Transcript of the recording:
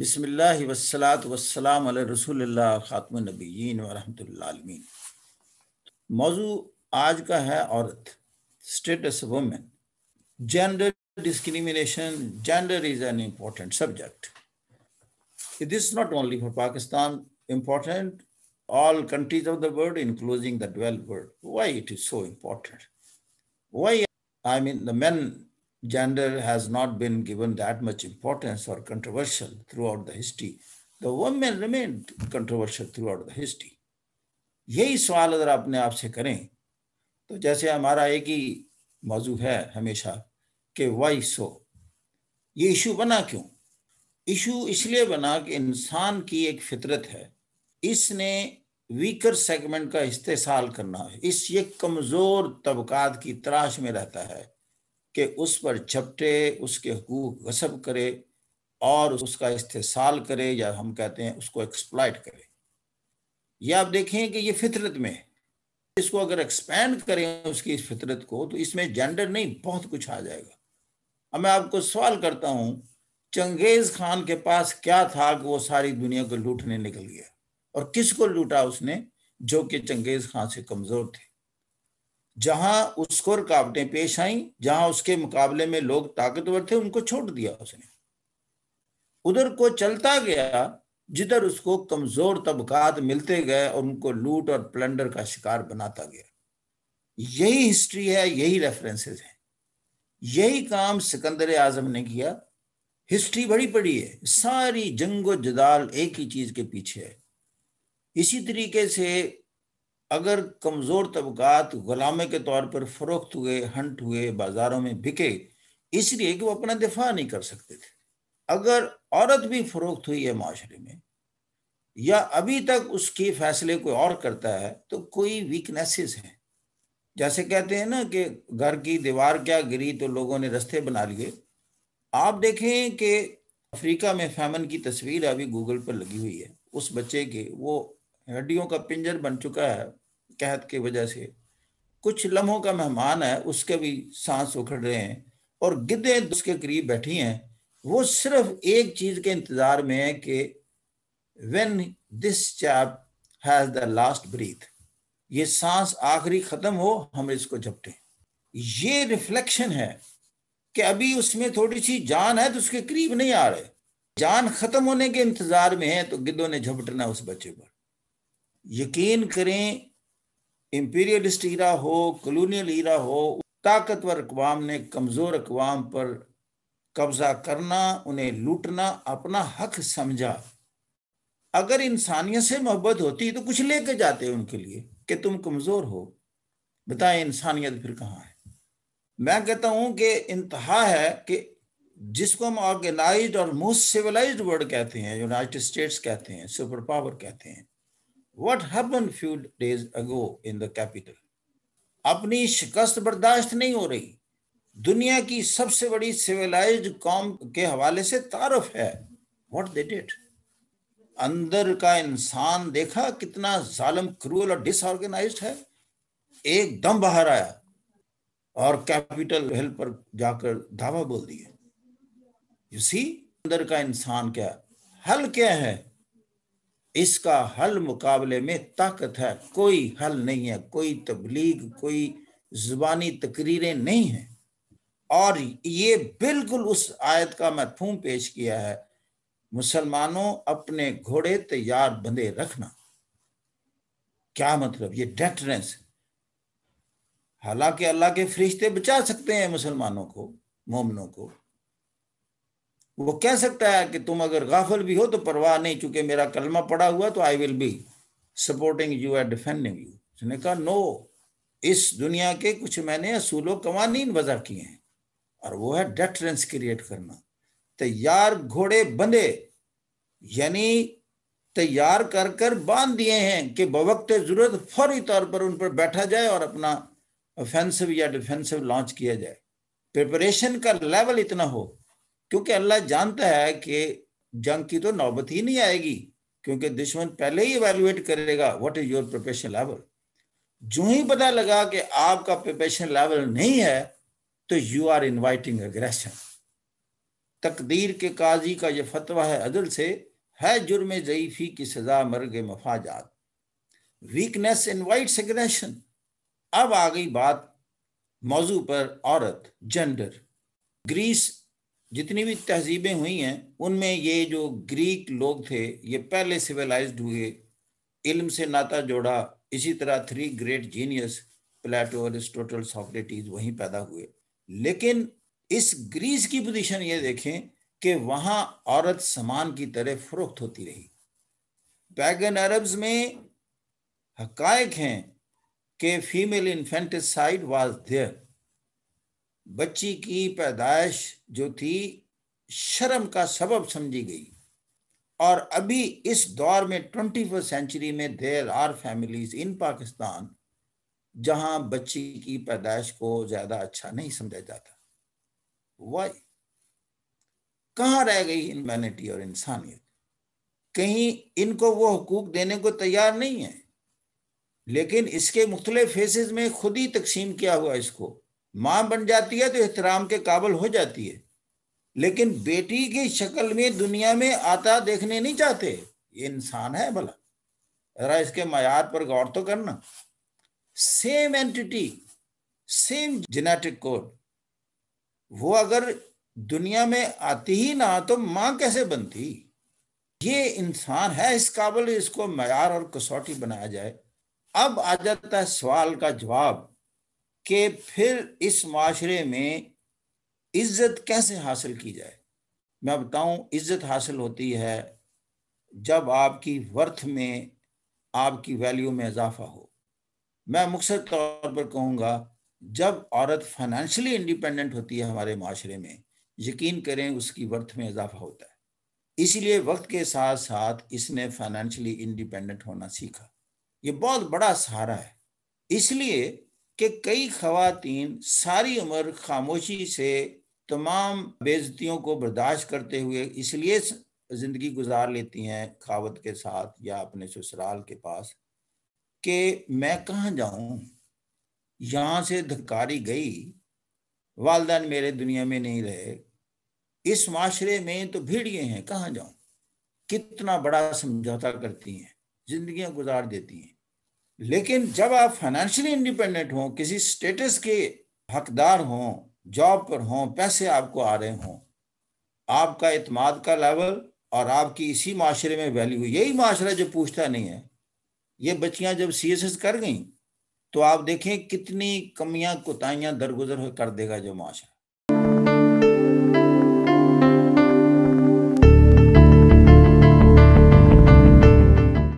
Bismillah, اللہ والصلاة والسلام علی رسول اللہ خاتم النبیین ورحمت العالمین موضوع آج status of women gender discrimination gender is an important subject this is not only for Pakistan important all countries of the world including the developed world why it is so important why I mean the men gender has not been given that much importance or controversial throughout the history. The women remained controversial throughout the history. yahi sawal agar अपने aap se kare to jaise hamara ek hi mauzu hai hamesha ke why so ye issue bana kyun issue isliye bana कि insaan ki ek fitrat hai isne weaker segment का इस्तेसाल करना है इस ये कमज़ोर तबकात की तलाश में रहता है कि उस पर झपटे उसके हकूक गसब करे और उसका इस्तेसाल करे या हम कहते हैं उसको एक्सप्लाइट करे यह आप देखें कि ये फितरत में इसको अगर एक्सपेंड करें उसकी इस फितरत को तो इसमें जेंडर नहीं बहुत कुछ आ जाएगा अब मैं आपको सवाल करता हूँ चंगेज खान के पास क्या था कि वो सारी दुनिया को लूटने निकल गया और किसको लूटा उसने जो कि चंगेज खान से कमज़ोर थे जहां उसको रुकावटें पेश आईं जहां उसके मुकाबले में लोग ताकतवर थे उनको छोड़ दिया उसने उधर को चलता गया जिधर उसको कमजोर तबकात मिलते गए और उनको लूट और प्लंडर का शिकार बनाता गया यही हिस्ट्री है यही रेफरेंसेस हैं यही काम सिकंदर आजम ने किया हिस्ट्री बड़ी पड़ी है सारी जंगो जदाल एक ही चीज के पीछे है इसी तरीके से अगर कमज़ोर तबकात गुलामे के तौर पर फरोख्त हुए हंट हुए बाज़ारों में बिके इसलिए कि वो अपना दिफा नहीं कर सकते थे अगर औरत भी फरोख्त हुई है माशरे में या अभी तक उसके फैसले कोई और करता है तो कोई वीकनेसेस हैं जैसे कहते हैं ना कि घर की दीवार क्या गिरी तो लोगों ने रास्ते बना लिए आप देखें कि अफ्रीका में फैमन की तस्वीर अभी गूगल पर लगी हुई है उस बच्चे के वो हड्डियों का पिंजर बन चुका है कहत की वजह से कुछ लम्हों का मेहमान है उसके भी सांस उखड़ रहे हैं और गिद्धे उसके करीब बैठी हैं वो सिर्फ एक चीज के इंतजार में है कि when this chap has the last breath ये सांस आखिरी खत्म हो हम इसको झपटे ये रिफ्लेक्शन है कि अभी उसमें थोड़ी सी जान है तो उसके करीब नहीं आ रहे जान खत्म होने के इंतजार में है तो गिद्धों ने झपटना उस बच्चे पर यकीन करें इम्पीरियलिस्ट हीरा हो कलोनियल हीरा हो ताकतवर अकवाम ने कमज़ोर अकवाम पर कब्ज़ा करना उन्हें लूटना अपना हक समझा अगर इंसानियत से मोहब्बत होती तो कुछ लेके जाते उनके लिए कि तुम कमज़ोर हो बताएं इंसानियत फिर कहाँ है मैं कहता हूँ कि इंतहा है कि जिसको हम ऑर्गेनाइज और मोस्ट सिविलाइज वर्ल्ड कहते हैं यूनाइटेड स्टेट्स कहते हैं सुपर पावर कहते हैं what happened few days ago in the capital अपनी शिकस्त बर्दाश्त नहीं हो रही दुनिया की सबसे बड़ी सिविलाइज्ड कॉम के हवाले से तारफ है व्हाट दे डिड अंदर का इंसान देखा कितना जालम क्रूअल और डिसऑर्गेनाइज है एकदम बाहर आया और कैपिटल हिल पर जाकर धावा बोल दिया यू सी अंदर का इंसान क्या हल क्या है इसका हल मुकाबले में ताकत है कोई हल नहीं है कोई तबलीग कोई जुबानी तकरीरें नहीं है और ये बिल्कुल उस आयत का मफहूम पेश किया है मुसलमानों अपने घोड़े तैयार बंधे रखना क्या मतलब ये डेटरेंस हालांकि अल्लाह के फरिश्ते बचा सकते हैं मुसलमानों को मोमनों को वो कह सकता है कि तुम अगर गाफल भी हो तो परवाह नहीं चूंकि मेरा कलमा पड़ा हुआ तो I will be supporting you or defending you उसने कहा नो इस दुनिया के कुछ मैंने असूलों कवानीन वजह किए हैं और वो है डेटरेंस क्रिएट करना तैयार घोड़े बंधे यानी तैयार कर कर बांध दिए हैं कि बवक्त जरूरत फौरी तौर पर उन पर बैठा जाए और अपना ऑफेंसिव या डिफेंसिव लॉन्च किया जाए प्रिपरेशन का लेवल इतना हो क्योंकि अल्लाह जानता है कि जंग की तो नौबत ही नहीं आएगी क्योंकि दुश्मन पहले ही एवेल्युएट करेगा what is your professional level जो ही पता लगा कि आपका प्रोफेशनल लेवल नहीं है तो यू आर इनवाइटिंग अग्रेशन तकदीर के काजी का यह फतवा है अदल से है जुर्म जयफी की सजा गए मफाजात वीकनेस इनवाइट्स एग्रेशन अब आ गई बात मौजू पर औरत जेंडर ग्रीस जितनी भी तहजीबें हुई हैं उनमें ये जो ग्रीक लोग थे ये पहले सिविलाइज्ड हुए इल्म से नाता जोड़ा इसी तरह three great genius Plato Aristotle Socrates वहीं पैदा हुए लेकिन इस ग्रीस की पोजीशन ये देखें कि वहाँ औरत सामान की तरह फरोख्त होती रही पैगन अरब्स में हकायक हैं कि फीमेल इन्फेंटिसाइड वाज देयर बच्ची की पैदाइश जो थी शर्म का सबब समझी गई और अभी इस दौर में ट्वेंटी फर्स्ट सेंचुरी में there are families in Pakistan जहां बच्ची की पैदाइश को ज्यादा अच्छा नहीं समझा जाता वाई कहाँ रह गई ह्यूमैनिटी और इंसानियत कहीं इनको वो हकूक देने को तैयार नहीं है लेकिन इसके मुख्तलिफ फेसेस में खुद ही तकसीम किया हुआ इसको मां बन जाती है तो एहतराम के काबल हो जाती है लेकिन बेटी की शक्ल में दुनिया में आता देखने नहीं चाहते ये इंसान है भला जरा इसके मैार पर गौर तो करना same entity same genetic code वो अगर दुनिया में आती ही ना तो माँ कैसे बनती ये इंसान है इस काबल इसको मैार और कसौटी बनाया जाए अब आ जाता है सवाल का जवाब कि फिर इस माशरे में इज्जत कैसे हासिल की जाए मैं बताऊं इज्जत हासिल होती है जब आपकी वर्थ में आपकी वैल्यू में इजाफा हो मैं मुख्तर तौर पर कहूँगा जब औरत फाइनेंशियली इंडिपेंडेंट होती है हमारे माशरे में यकीन करें उसकी वर्थ में इजाफा होता है इसीलिए वक्त के साथ साथ इसने फाइनेंशियली इंडिपेंडेंट होना सीखा ये बहुत बड़ा सहारा है इसलिए कि कई खातन सारी उम्र खामोशी से तमाम बेजतियों को बर्दाश्त करते हुए इसलिए ज़िंदगी गुजार लेती हैं खावत के साथ या अपने ससुराल के पास कि मैं कहाँ जाऊँ यहाँ से धकारी गई वालदान मेरे दुनिया में नहीं रहे इस माशरे में तो भीड़िए हैं कहाँ जाऊँ कितना बड़ा समझौता करती हैं जिंदगियां गुजार देती हैं लेकिन जब आप फाइनेंशियली इंडिपेंडेंट हों किसी स्टेटस के हकदार हों जॉब पर हों पैसे आपको आ रहे हों आपका इतमाद का लेवल और आपकी इसी माशरे में वैल्यू यही माशरा जो पूछता नहीं है ये बच्चियां जब सी एस एस कर गई तो आप देखें कितनी कमियां कोताहियां दरगुजर कर देगा जो माशरा